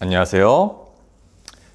안녕하세요.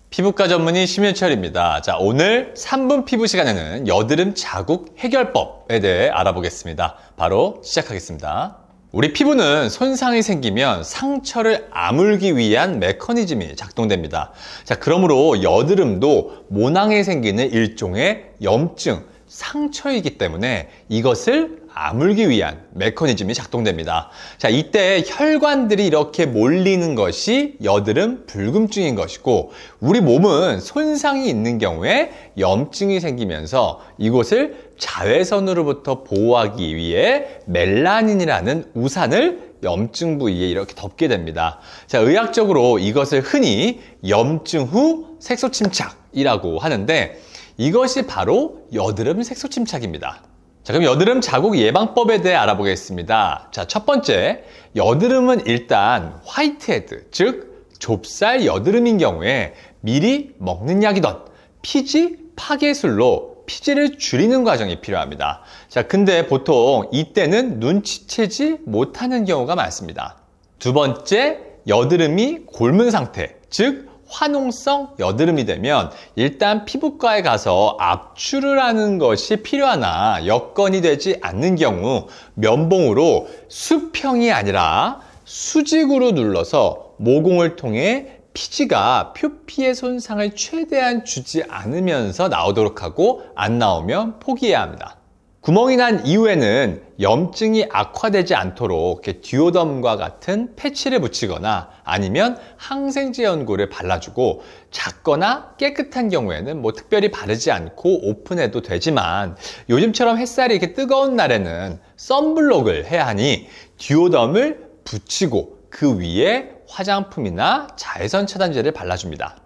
피부과 전문의 심현철입니다 자, 오늘 3분 피부 시간에는 여드름 자국 해결법에 대해 알아보겠습니다. 바로 시작하겠습니다. 우리 피부는 손상이 생기면 상처를 아물기 위한 메커니즘이 작동됩니다. 자, 그러므로 여드름도 모낭에 생기는 일종의 염증, 상처이기 때문에 이것을 아물기 위한 메커니즘이 작동됩니다. 자, 이때 혈관들이 이렇게 몰리는 것이 여드름 불금증인 것이고 우리 몸은 손상이 있는 경우에 염증이 생기면서 이곳을 자외선으로부터 보호하기 위해 멜라닌이라는 우산을 염증 부위에 이렇게 덮게 됩니다. 자, 의학적으로 이것을 흔히 염증 후 색소 침착이라고 하는데 이것이 바로 여드름 색소 침착입니다. 자, 그럼 여드름 자국 예방법에 대해 알아보겠습니다. 자, 첫 번째, 여드름은 일단 화이트헤드, 즉 좁쌀 여드름인 경우에 미리 먹는 약이던 피지 파괴술로 피지를 줄이는 과정이 필요합니다. 자, 근데 보통 이때는 눈치채지 못하는 경우가 많습니다. 두 번째, 여드름이 곪은 상태, 즉 화농성 여드름이 되면 일단 피부과에 가서 압출을 하는 것이 필요하나 여건이 되지 않는 경우 면봉으로 수평이 아니라 수직으로 눌러서 모공을 통해 피지가 표피의 손상을 최대한 주지 않으면서 나오도록 하고 안 나오면 포기해야 합니다. 구멍이 난 이후에는 염증이 악화되지 않도록 이렇게 듀오덤과 같은 패치를 붙이거나 아니면 항생제 연고를 발라주고 작거나 깨끗한 경우에는 뭐 특별히 바르지 않고 오픈해도 되지만 요즘처럼 햇살이 이렇게 뜨거운 날에는 썬블록을 해야 하니 듀오덤을 붙이고 그 위에 화장품이나 자외선 차단제를 발라줍니다.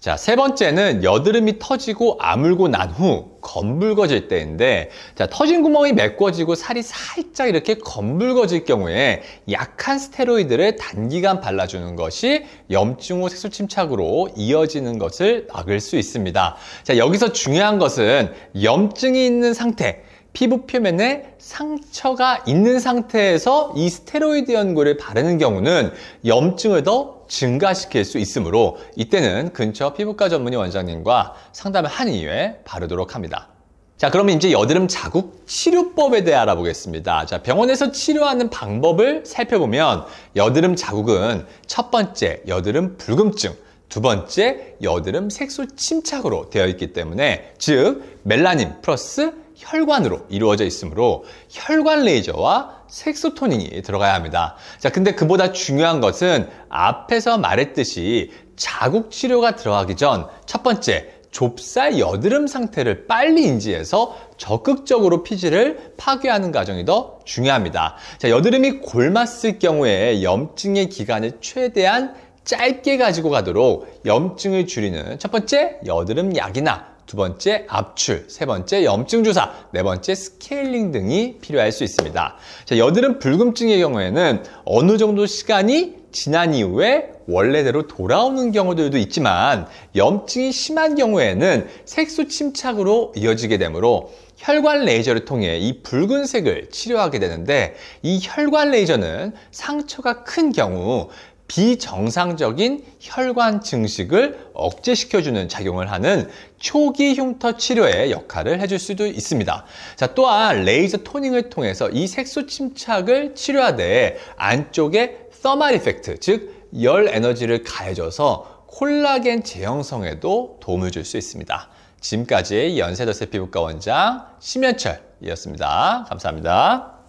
자, 세 번째는 여드름이 터지고 아물고 난후 검붉어질 때인데 자, 터진 구멍이 메꿔지고 살이 살짝 이렇게 검붉어질 경우에 약한 스테로이드를 단기간 발라주는 것이 염증 후 색소 침착으로 이어지는 것을 막을 수 있습니다. 자, 여기서 중요한 것은 염증이 있는 상태 피부 표면에 상처가 있는 상태에서 이 스테로이드 연고를 바르는 경우는 염증을 더 증가시킬 수 있으므로 이때는 근처 피부과 전문의 원장님과 상담을 한 이후에 바르도록 합니다. 자, 그러면 이제 여드름 자국 치료법에 대해 알아보겠습니다. 자, 병원에서 치료하는 방법을 살펴보면 여드름 자국은 첫 번째 여드름 불금증두 번째 여드름 색소 침착으로 되어 있기 때문에 즉 멜라닌 플러스 혈관으로 이루어져 있으므로 혈관 레이저와 색소토닌이 들어가야 합니다. 자, 근데 그보다 중요한 것은 앞에서 말했듯이 자국 치료가 들어가기 전 첫 번째 좁쌀 여드름 상태를 빨리 인지해서 적극적으로 피지를 파괴하는 과정이 더 중요합니다. 자, 여드름이 골맞을 경우에 염증의 기간을 최대한 짧게 가지고 가도록 염증을 줄이는 첫 번째 여드름 약이나 두 번째 압출, 세 번째 염증 주사, 네 번째 스케일링 등이 필요할 수 있습니다. 자, 여드름 불금증의 경우에는 어느 정도 시간이 지난 이후에 원래대로 돌아오는 경우들도 있지만 염증이 심한 경우에는 색소 침착으로 이어지게 되므로 혈관 레이저를 통해 이 붉은색을 치료하게 되는데 이 혈관 레이저는 상처가 큰 경우 비정상적인 혈관 증식을 억제시켜주는 작용을 하는 초기 흉터 치료의 역할을 해줄 수도 있습니다. 자, 또한 레이저 토닝을 통해서 이 색소 침착을 치료하되 안쪽에 서말 이펙트, 즉 열 에너지를 가해줘서 콜라겐 재형성에도 도움을 줄 수 있습니다. 지금까지 연세더세 피부과 원장 심현철이었습니다. 감사합니다.